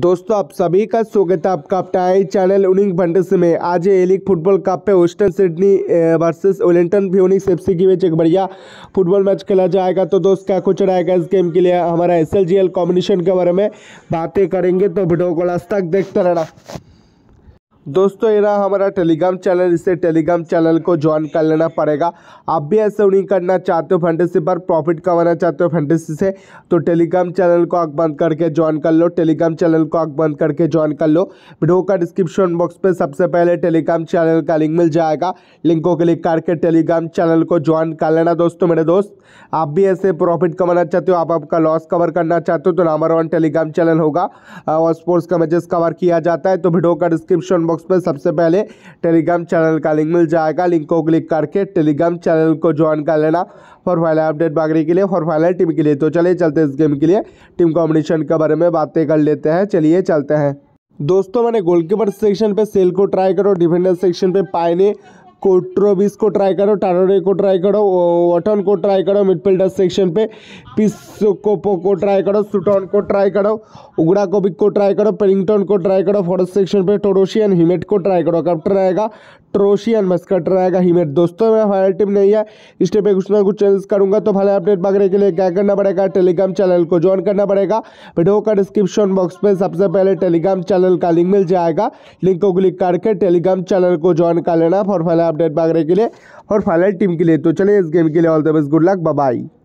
दोस्तों आप सभी का स्वागत है आपका अपटाई चैनल उनिंग भंडस में आज ए लीग फुटबॉल कप पे Western Sydney versus Wellington Phoenix सी के बीच एक बढ़िया फुटबॉल मैच खेला जाएगा तो दोस्त क्या कुछ रहेगा इस गेम के लिए हमारा एस एल कॉम्बिनेशन के बारे में बातें करेंगे तो वीडियो को लास्ट तक देखते रहना दोस्तों ये रहा हमारा टेलीग्राम चैनल इसे टेलीग्राम चैनल को ज्वाइन कर लेना पड़ेगा आप भी ऐसे उन्हीं करना चाहते हो फैंटेसी पर प्रॉफिट कमाना चाहते हो फैंटेसी से तो टेलीग्राम चैनल को आग बंद करके ज्वाइन कर लो टेलीग्राम चैनल को आग बंद करके ज्वाइन कर लो वीडियो का डिस्क्रिप्शन बॉक्स पर सबसे पहले टेलीग्राम चैनल का लिंक मिल जाएगा लिंक को क्लिक करके टेलीग्राम चैनल को ज्वाइन कर लेना दोस्तों मेरे दोस्त आप भी ऐसे प्रॉफिट कमाना चाहते हो आप आपका लॉस कवर करना चाहते हो तो नंबर वन टेलीग्राम चैनल होगा और स्पोर्ट्स का मैचेस कवर किया जाता है तो वीडियो का डिस्क्रिप्शन बॉक्स में सबसे पहले टेलीग्राम चैनल का लिंक मिल जाएगा लिंक को क्लिक करके टेलीग्राम चैनल को ज्वाइन कर लेना फॉर फाइनल अपडेट बागरी के लिए फॉर फाइनल टीम के लिए तो चलिए चलते इस गेम के लिए टीम कॉम्बिनेशन के बारे में बातें कर लेते हैं चलिए चलते हैं दोस्तों मैंने गोलकीपर सेक्शन पे सेल को ट्राई करो डिफेंडर सेक्शन पे पाइने कोट्रोबिस को ट्राई करो टारोरे को ट्राई करो वटन को ट्राई करो मिडफील्डर सेक्शन पे पिसकोपो को ट्राई करो सुटॉन को ट्राई करो उगड़ा कोबिक को ट्राई करो पेरिंगटन को ट्राई करो फॉरेस्ट सेक्शन पे टोरोशियन हिमेट को ट्राई करो कैप्टन रहेगा ट्रोशियन बस कट रहेगा हिमेट दोस्तों मेरा फाइनल टीम नहीं है इस टाइप पे कुछ ना कुछ चेंज करूंगा तो फाइनल अपडेट मांगने के लिए क्या करना पड़ेगा टेलीग्राम चैनल को ज्वाइन करना पड़ेगा वीडियो का डिस्क्रिप्शन बॉक्स में सबसे पहले टेलीग्राम चैनल का लिंक मिल जाएगा लिंक को क्लिक करके टेलीग्राम चैनल को ज्वाइन कर लेना फॉर फाइनल अपडेट रहे के लिए और फाइनल टीम के लिए तो चलिए इस गेम के लिए all the best good luck bye